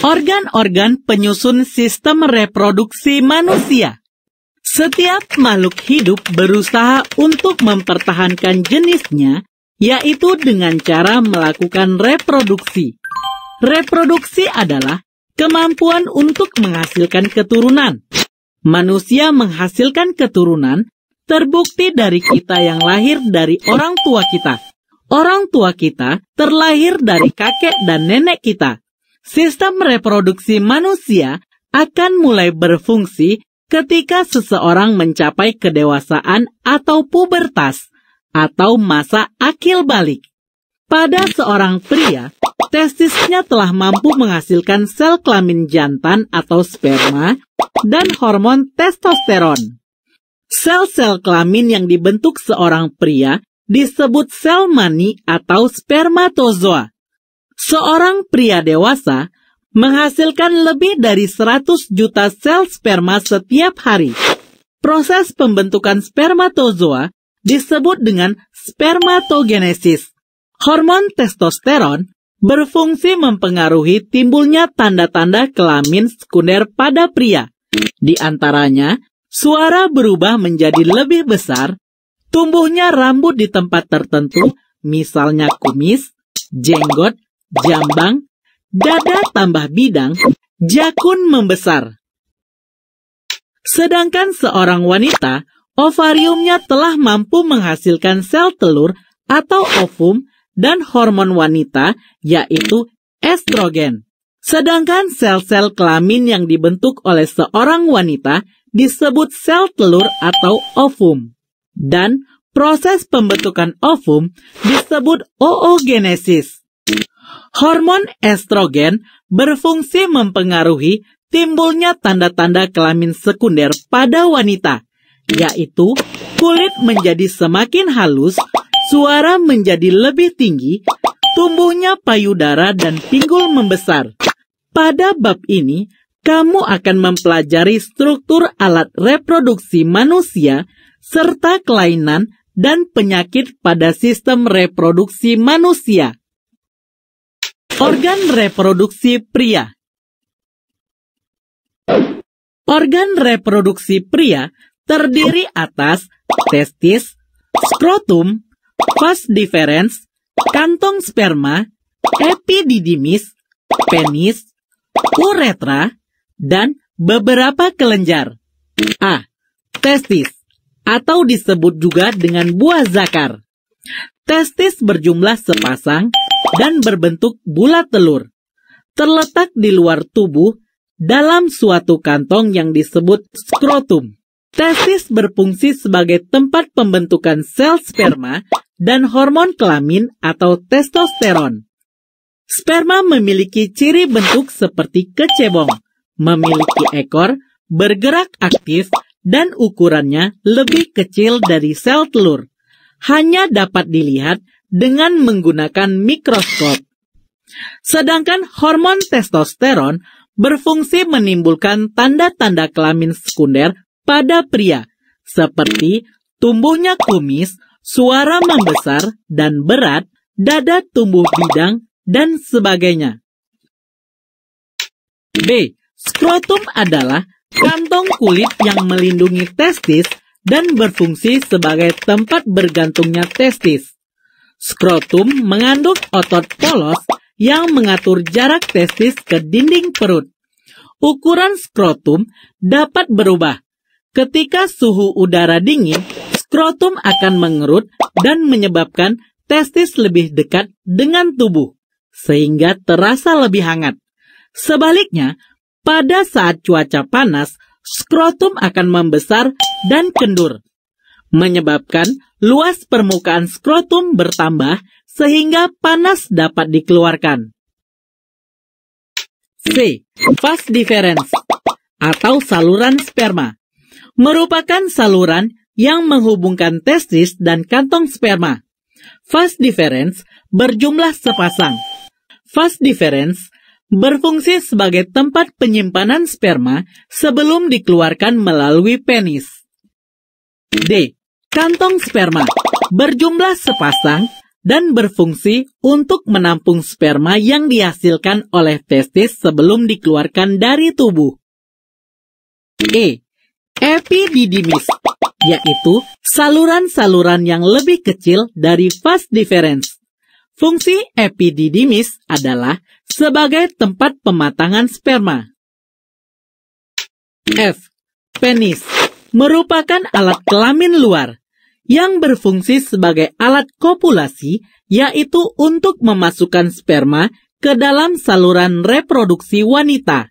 Organ-organ penyusun sistem reproduksi manusia. Setiap makhluk hidup berusaha untuk mempertahankan jenisnya, yaitu dengan cara melakukan reproduksi. Reproduksi adalah kemampuan untuk menghasilkan keturunan. Manusia menghasilkan keturunan terbukti dari kita yang lahir dari orang tua kita. Orang tua kita terlahir dari kakek dan nenek kita sistem reproduksi manusia akan mulai berfungsi ketika seseorang mencapai kedewasaan atau pubertas atau masa akil balik. Pada seorang pria, testisnya telah mampu menghasilkan sel kelamin jantan atau sperma dan hormon testosteron. Sel-sel kelamin yang dibentuk seorang pria disebut sel mani atau spermatozoa seorang pria dewasa menghasilkan lebih dari 100 juta sel sperma setiap hari. Proses pembentukan spermatozoa disebut dengan spermatogenesis. Hormon testosteron berfungsi mempengaruhi timbulnya tanda-tanda kelamin sekunder pada pria. Di antaranya, suara berubah menjadi lebih besar, tumbuhnya rambut di tempat tertentu, misalnya kumis, jenggot, jambang, dada tambah bidang, jakun membesar. Sedangkan seorang wanita, ovariumnya telah mampu menghasilkan sel telur atau ovum dan hormon wanita, yaitu estrogen. Sedangkan sel-sel kelamin yang dibentuk oleh seorang wanita disebut sel telur atau ovum. Dan proses pembentukan ovum disebut oogenesis. Hormon estrogen berfungsi mempengaruhi timbulnya tanda-tanda kelamin sekunder pada wanita, yaitu kulit menjadi semakin halus, suara menjadi lebih tinggi, tumbuhnya payudara dan pinggul membesar. Pada bab ini, kamu akan mempelajari struktur alat reproduksi manusia serta kelainan dan penyakit pada sistem reproduksi manusia. Organ reproduksi pria Organ reproduksi pria terdiri atas testis, skrotum, vas deferens, kantong sperma, epididymis, penis, uretra, dan beberapa kelenjar. A. Testis atau disebut juga dengan buah zakar. Testis berjumlah sepasang dan berbentuk bulat telur. Terletak di luar tubuh dalam suatu kantong yang disebut skrotum. Testis berfungsi sebagai tempat pembentukan sel sperma dan hormon kelamin atau testosteron. Sperma memiliki ciri bentuk seperti kecebong, memiliki ekor, bergerak aktif, dan ukurannya lebih kecil dari sel telur. Hanya dapat dilihat dengan menggunakan mikroskop. Sedangkan hormon testosteron berfungsi menimbulkan tanda-tanda kelamin sekunder pada pria, seperti tumbuhnya kumis, suara membesar dan berat, dada tumbuh bidang, dan sebagainya. B. Skrotum adalah kantong kulit yang melindungi testis dan berfungsi sebagai tempat bergantungnya testis. Skrotum mengandung otot polos yang mengatur jarak testis ke dinding perut. Ukuran skrotum dapat berubah. Ketika suhu udara dingin, skrotum akan mengerut dan menyebabkan testis lebih dekat dengan tubuh, sehingga terasa lebih hangat. Sebaliknya, pada saat cuaca panas, skrotum akan membesar dan kendur, menyebabkan luas permukaan skrotum bertambah sehingga panas dapat dikeluarkan. C. Vas deferens atau saluran sperma merupakan saluran yang menghubungkan testis dan kantong sperma. Vas Difference berjumlah sepasang. Vas Difference berfungsi sebagai tempat penyimpanan sperma sebelum dikeluarkan melalui penis. D kantong sperma berjumlah sepasang dan berfungsi untuk menampung sperma yang dihasilkan oleh testis sebelum dikeluarkan dari tubuh. E. Epididymis, yaitu saluran-saluran yang lebih kecil dari vas deferens. Fungsi epididymis adalah sebagai tempat pematangan sperma. F. Penis merupakan alat kelamin luar yang berfungsi sebagai alat kopulasi, yaitu untuk memasukkan sperma ke dalam saluran reproduksi wanita.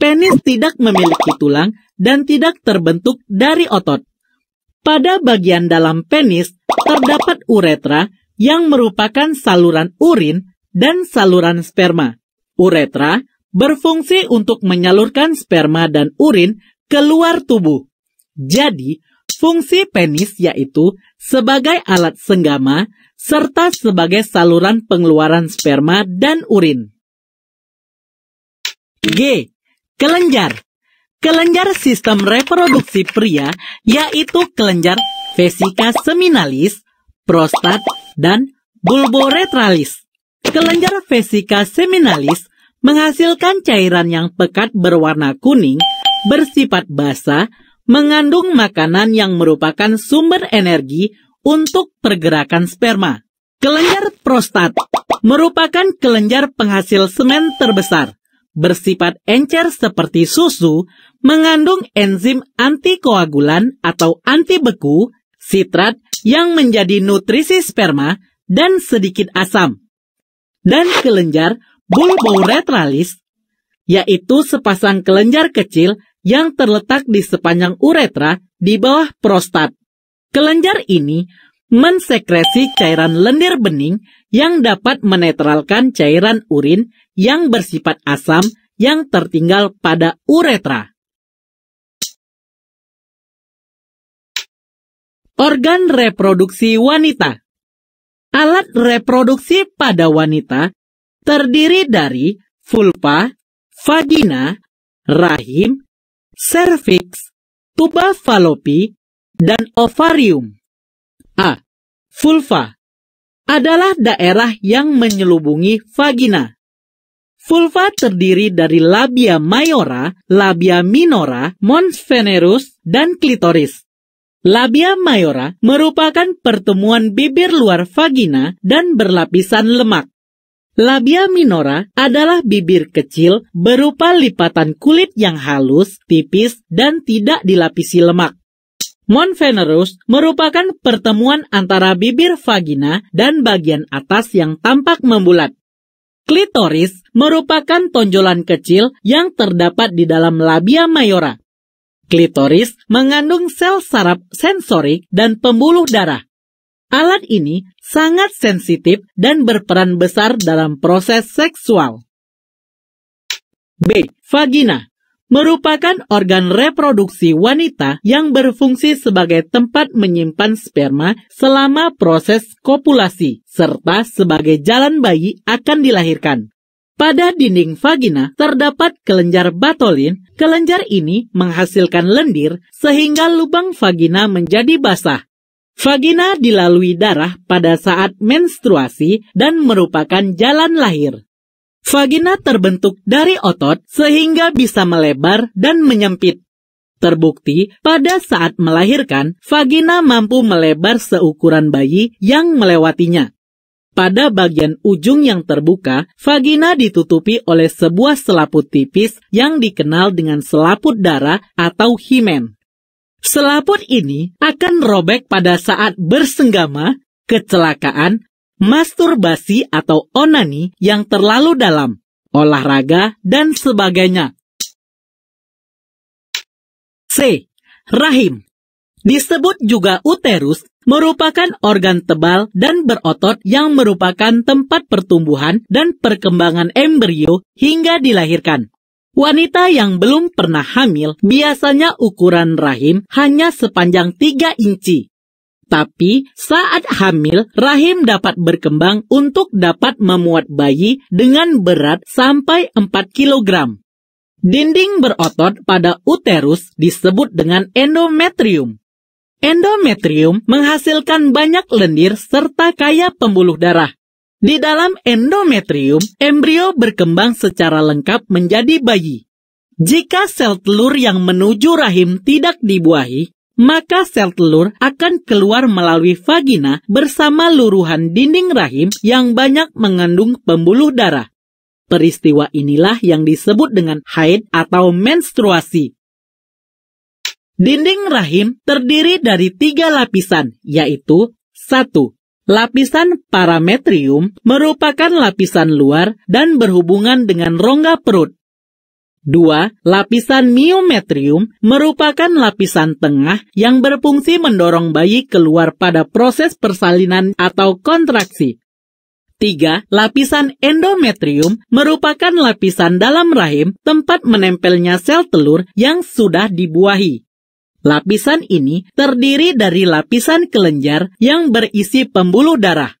Penis tidak memiliki tulang dan tidak terbentuk dari otot. Pada bagian dalam penis terdapat uretra yang merupakan saluran urin dan saluran sperma. Uretra berfungsi untuk menyalurkan sperma dan urin keluar tubuh. Jadi, Fungsi penis yaitu sebagai alat senggama serta sebagai saluran pengeluaran sperma dan urin. G. Kelenjar Kelenjar sistem reproduksi pria yaitu kelenjar vesika seminalis, prostat, dan bulboretralis. Kelenjar vesika seminalis menghasilkan cairan yang pekat berwarna kuning, bersifat basah, mengandung makanan yang merupakan sumber energi untuk pergerakan sperma. Kelenjar prostat merupakan kelenjar penghasil semen terbesar, bersifat encer seperti susu, mengandung enzim antikoagulan atau antibeku, sitrat yang menjadi nutrisi sperma, dan sedikit asam. Dan kelenjar retralis, yaitu sepasang kelenjar kecil yang terletak di sepanjang uretra di bawah prostat. Kelenjar ini mensekresi cairan lendir bening yang dapat menetralkan cairan urin yang bersifat asam yang tertinggal pada uretra. Organ reproduksi wanita Alat reproduksi pada wanita terdiri dari vulva, vagina, rahim, serviks, tuba falopi, dan ovarium. A. Vulva adalah daerah yang menyelubungi vagina. Vulva terdiri dari labia mayora, labia minora, mons venerus, dan klitoris. Labia mayora merupakan pertemuan bibir luar vagina dan berlapisan lemak. Labia minora adalah bibir kecil berupa lipatan kulit yang halus, tipis, dan tidak dilapisi lemak. Monvenerus merupakan pertemuan antara bibir vagina dan bagian atas yang tampak membulat. Klitoris merupakan tonjolan kecil yang terdapat di dalam labia mayora. Klitoris mengandung sel saraf sensorik dan pembuluh darah. Alat ini sangat sensitif dan berperan besar dalam proses seksual. B. Vagina merupakan organ reproduksi wanita yang berfungsi sebagai tempat menyimpan sperma selama proses kopulasi, serta sebagai jalan bayi akan dilahirkan. Pada dinding vagina terdapat kelenjar batolin. Kelenjar ini menghasilkan lendir sehingga lubang vagina menjadi basah. Vagina dilalui darah pada saat menstruasi dan merupakan jalan lahir. Vagina terbentuk dari otot sehingga bisa melebar dan menyempit. Terbukti, pada saat melahirkan, vagina mampu melebar seukuran bayi yang melewatinya. Pada bagian ujung yang terbuka, vagina ditutupi oleh sebuah selaput tipis yang dikenal dengan selaput darah atau himen. Selaput ini akan robek pada saat bersenggama, kecelakaan, masturbasi atau onani yang terlalu dalam, olahraga, dan sebagainya. C. Rahim Disebut juga uterus, merupakan organ tebal dan berotot yang merupakan tempat pertumbuhan dan perkembangan embrio hingga dilahirkan. Wanita yang belum pernah hamil biasanya ukuran rahim hanya sepanjang 3 inci. Tapi saat hamil, rahim dapat berkembang untuk dapat memuat bayi dengan berat sampai 4 kg. Dinding berotot pada uterus disebut dengan endometrium. Endometrium menghasilkan banyak lendir serta kaya pembuluh darah. Di dalam endometrium, embrio berkembang secara lengkap menjadi bayi. Jika sel telur yang menuju rahim tidak dibuahi, maka sel telur akan keluar melalui vagina bersama luruhan dinding rahim yang banyak mengandung pembuluh darah. Peristiwa inilah yang disebut dengan haid atau menstruasi. Dinding rahim terdiri dari tiga lapisan, yaitu satu Lapisan parametrium merupakan lapisan luar dan berhubungan dengan rongga perut. 2. Lapisan miometrium merupakan lapisan tengah yang berfungsi mendorong bayi keluar pada proses persalinan atau kontraksi. 3. Lapisan endometrium merupakan lapisan dalam rahim tempat menempelnya sel telur yang sudah dibuahi. Lapisan ini terdiri dari lapisan kelenjar yang berisi pembuluh darah.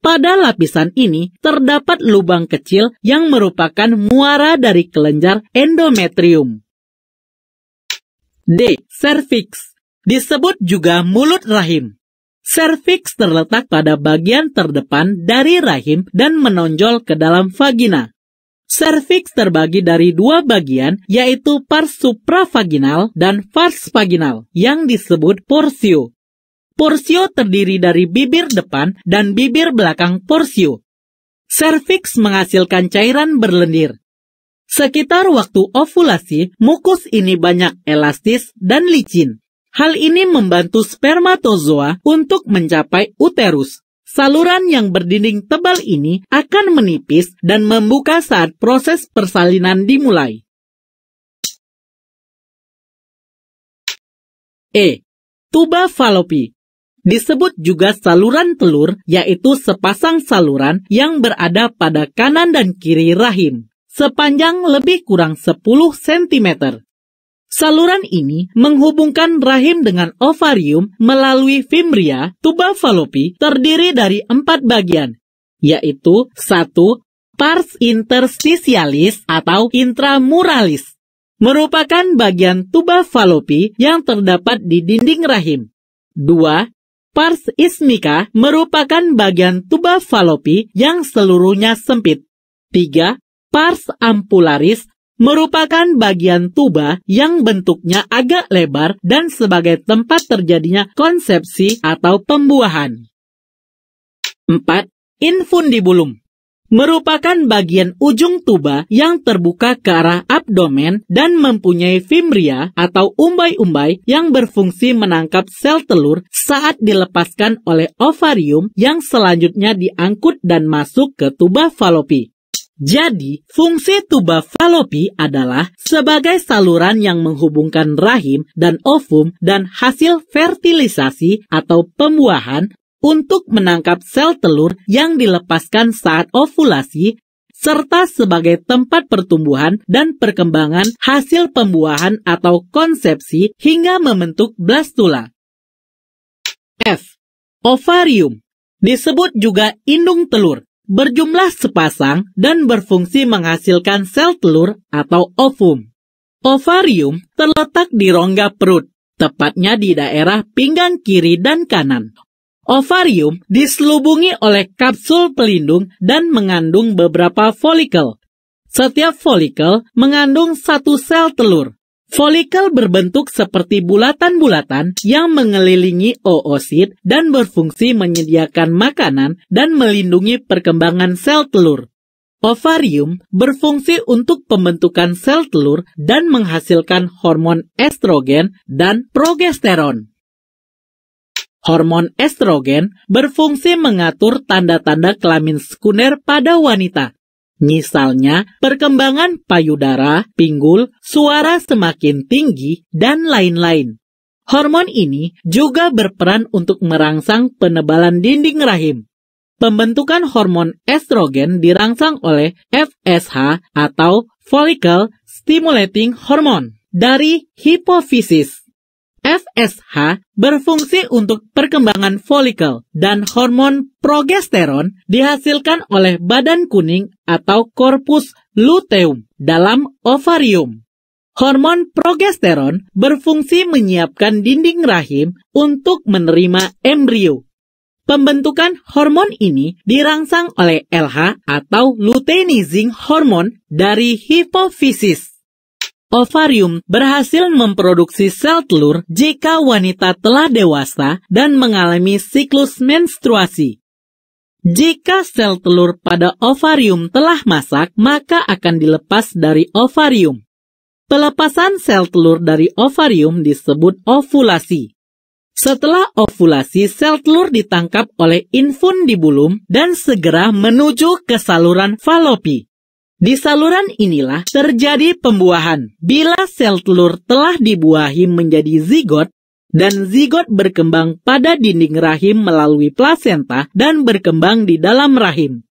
Pada lapisan ini terdapat lubang kecil yang merupakan muara dari kelenjar endometrium. D. Cervix disebut juga mulut rahim. Serviks terletak pada bagian terdepan dari rahim dan menonjol ke dalam vagina. Serviks terbagi dari dua bagian, yaitu pars supravaginal dan pars vaginal, yang disebut porsio. Porsio terdiri dari bibir depan dan bibir belakang porsio. Serviks menghasilkan cairan berlendir. Sekitar waktu ovulasi, mukus ini banyak elastis dan licin. Hal ini membantu spermatozoa untuk mencapai uterus. Saluran yang berdinding tebal ini akan menipis dan membuka saat proses persalinan dimulai. E. Tuba falopi disebut juga saluran telur, yaitu sepasang saluran yang berada pada kanan dan kiri rahim, sepanjang lebih kurang 10 cm. Saluran ini menghubungkan rahim dengan ovarium melalui fimbria tuba falopi terdiri dari empat bagian, yaitu satu Pars interstitialis atau intramuralis merupakan bagian tuba falopi yang terdapat di dinding rahim. Dua Pars ismica merupakan bagian tuba falopi yang seluruhnya sempit. Tiga Pars ampularis merupakan bagian tuba yang bentuknya agak lebar dan sebagai tempat terjadinya konsepsi atau pembuahan. 4. Infundibulum merupakan bagian ujung tuba yang terbuka ke arah abdomen dan mempunyai fimbria atau umbai-umbai yang berfungsi menangkap sel telur saat dilepaskan oleh ovarium yang selanjutnya diangkut dan masuk ke tuba falopi. Jadi, fungsi tuba falopi adalah sebagai saluran yang menghubungkan rahim dan ovum dan hasil fertilisasi atau pembuahan untuk menangkap sel telur yang dilepaskan saat ovulasi serta sebagai tempat pertumbuhan dan perkembangan hasil pembuahan atau konsepsi hingga membentuk blastula. F. Ovarium disebut juga indung telur berjumlah sepasang dan berfungsi menghasilkan sel telur atau ovum. Ovarium terletak di rongga perut, tepatnya di daerah pinggang kiri dan kanan. Ovarium diselubungi oleh kapsul pelindung dan mengandung beberapa folikel. Setiap folikel mengandung satu sel telur. Folikel berbentuk seperti bulatan-bulatan yang mengelilingi oosit dan berfungsi menyediakan makanan dan melindungi perkembangan sel telur. Ovarium berfungsi untuk pembentukan sel telur dan menghasilkan hormon estrogen dan progesteron. Hormon estrogen berfungsi mengatur tanda-tanda kelamin sekunder pada wanita, Misalnya, perkembangan payudara, pinggul, suara semakin tinggi, dan lain-lain. Hormon ini juga berperan untuk merangsang penebalan dinding rahim. Pembentukan hormon estrogen dirangsang oleh FSH atau Follicle Stimulating Hormone dari hipofisis. FSH berfungsi untuk perkembangan folikel dan hormon progesteron dihasilkan oleh badan kuning atau korpus luteum dalam ovarium. Hormon progesteron berfungsi menyiapkan dinding rahim untuk menerima embrio. Pembentukan hormon ini dirangsang oleh LH atau luteinizing hormon dari hipofisis. Ovarium berhasil memproduksi sel telur jika wanita telah dewasa dan mengalami siklus menstruasi. Jika sel telur pada ovarium telah masak, maka akan dilepas dari ovarium. Pelepasan sel telur dari ovarium disebut ovulasi. Setelah ovulasi, sel telur ditangkap oleh infundibulum dan segera menuju ke saluran falopi. Di saluran inilah terjadi pembuahan. Bila sel telur telah dibuahi menjadi zigot, dan zigot berkembang pada dinding rahim melalui plasenta dan berkembang di dalam rahim.